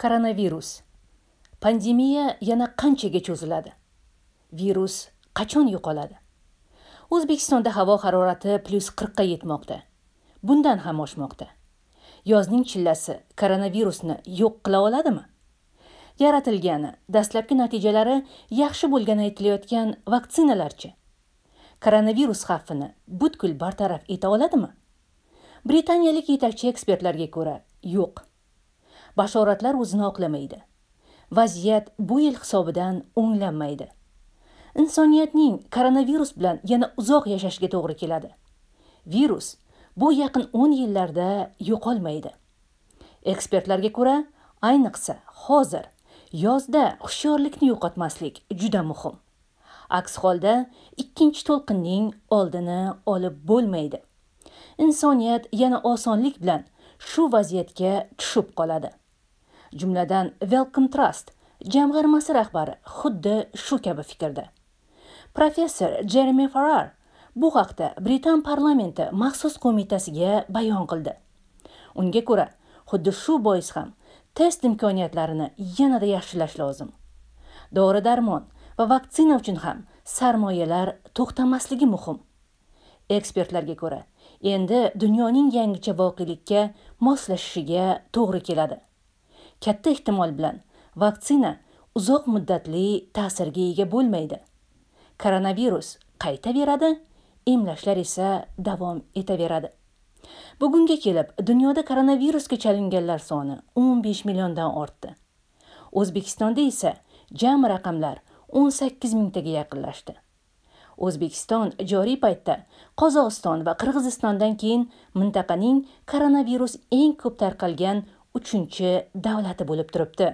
koronavirus pandemiya yana qanchaga cho'ziladi virus qachon yo'qoladi o'zbekistonda havo harorati plyus qirqqa yetmoqda bundan ham oshmoqda yozning chillasi koronavirusni yo'q qila oladimi yaratilgani dastlabki natijalari yaxshi bo'lgani aytilayotgan vaksinalarchi koronavirus xavfini butkul bartaraf eta oladimi britaniyalik yetakchi ekspertlarga ko'ra yo'q bashoratlar o'zini oqlamaydi vaziyat bu yil hisobidan o'nglanmaydi insoniyatning koronavirus bilan yana uzoq yashashiga to'g'ri keladi virus bu yaqin o'n yillarda yo'qolmaydi ekspertlarga ko'ra ayniqsa hozir yozda hushyorlikni yo'qotmaslik juda muhim aks holda ikkinchi to'lqinning oldini olib bo'lmaydi insoniyat yana osonlik bilan shu vaziyatga tushib qoladi jumladan welcome trust jamg'armasi rahbari xuddi shu kabi fikrda professor jeremi farar bu haqda britan parlamenti maxsus qo'mitasiga bayon qildi unga ko'ra xuddi shu bois ham test imkoniyatlarini yanada yaxshilash lozim dori darmon va vaksina uchun ham sarmoyalar to'xtamasligi muhim ekspertlarga ko'ra endi dunyoning yangicha voqelikka moslashishiga to'g'ri keladi katta ehtimol bilan vaksina uzoq muddatli ta'sirga ega bo'lmaydi koronavirus qaytaveradi emlashlar esa davom etaveradi bugunga kelib dunyoda koronavirusga chalinganlar soni 15 milliondan ortdi o'zbekistonda esa jami raqamlar 18 mingtaga yaqinlashdi o'zbekiston joriy paytda qozog'iston va qirg'izistondan keyin mintaqaning koronavirus eng ko'p tarqalgan uchinchi davlati bo'lib turibdi